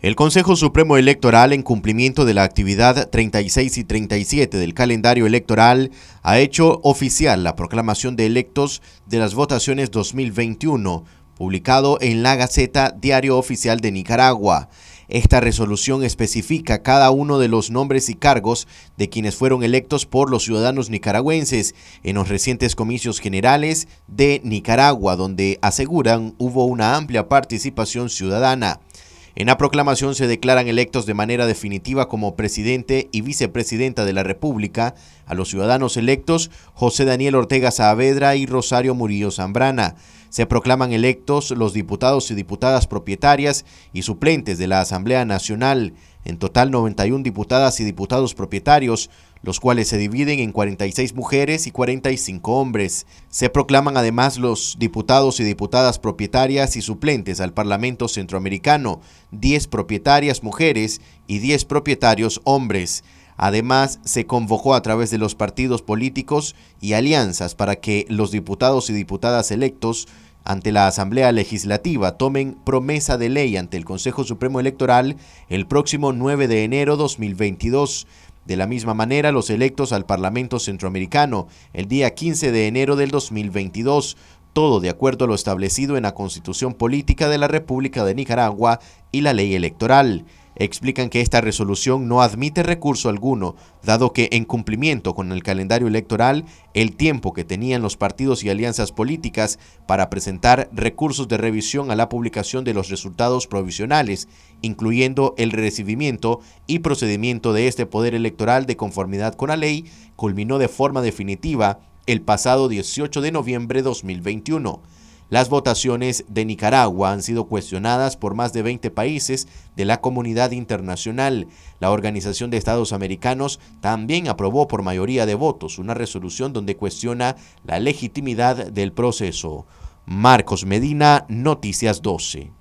El Consejo Supremo Electoral, en cumplimiento de la actividad 36 y 37 del calendario electoral, ha hecho oficial la proclamación de electos de las votaciones 2021, publicado en la Gaceta Diario Oficial de Nicaragua. Esta resolución especifica cada uno de los nombres y cargos de quienes fueron electos por los ciudadanos nicaragüenses en los recientes comicios generales de Nicaragua, donde aseguran hubo una amplia participación ciudadana. En la proclamación se declaran electos de manera definitiva como presidente y vicepresidenta de la República a los ciudadanos electos José Daniel Ortega Saavedra y Rosario Murillo Zambrana. Se proclaman electos los diputados y diputadas propietarias y suplentes de la Asamblea Nacional, en total, 91 diputadas y diputados propietarios, los cuales se dividen en 46 mujeres y 45 hombres. Se proclaman además los diputados y diputadas propietarias y suplentes al Parlamento Centroamericano, 10 propietarias mujeres y 10 propietarios hombres. Además, se convocó a través de los partidos políticos y alianzas para que los diputados y diputadas electos ante la Asamblea Legislativa tomen promesa de ley ante el Consejo Supremo Electoral el próximo 9 de enero 2022. De la misma manera, los electos al Parlamento Centroamericano el día 15 de enero del 2022, todo de acuerdo a lo establecido en la Constitución Política de la República de Nicaragua y la ley electoral explican que esta resolución no admite recurso alguno, dado que en cumplimiento con el calendario electoral, el tiempo que tenían los partidos y alianzas políticas para presentar recursos de revisión a la publicación de los resultados provisionales, incluyendo el recibimiento y procedimiento de este poder electoral de conformidad con la ley, culminó de forma definitiva el pasado 18 de noviembre de 2021. Las votaciones de Nicaragua han sido cuestionadas por más de 20 países de la comunidad internacional. La Organización de Estados Americanos también aprobó por mayoría de votos una resolución donde cuestiona la legitimidad del proceso. Marcos Medina, Noticias 12.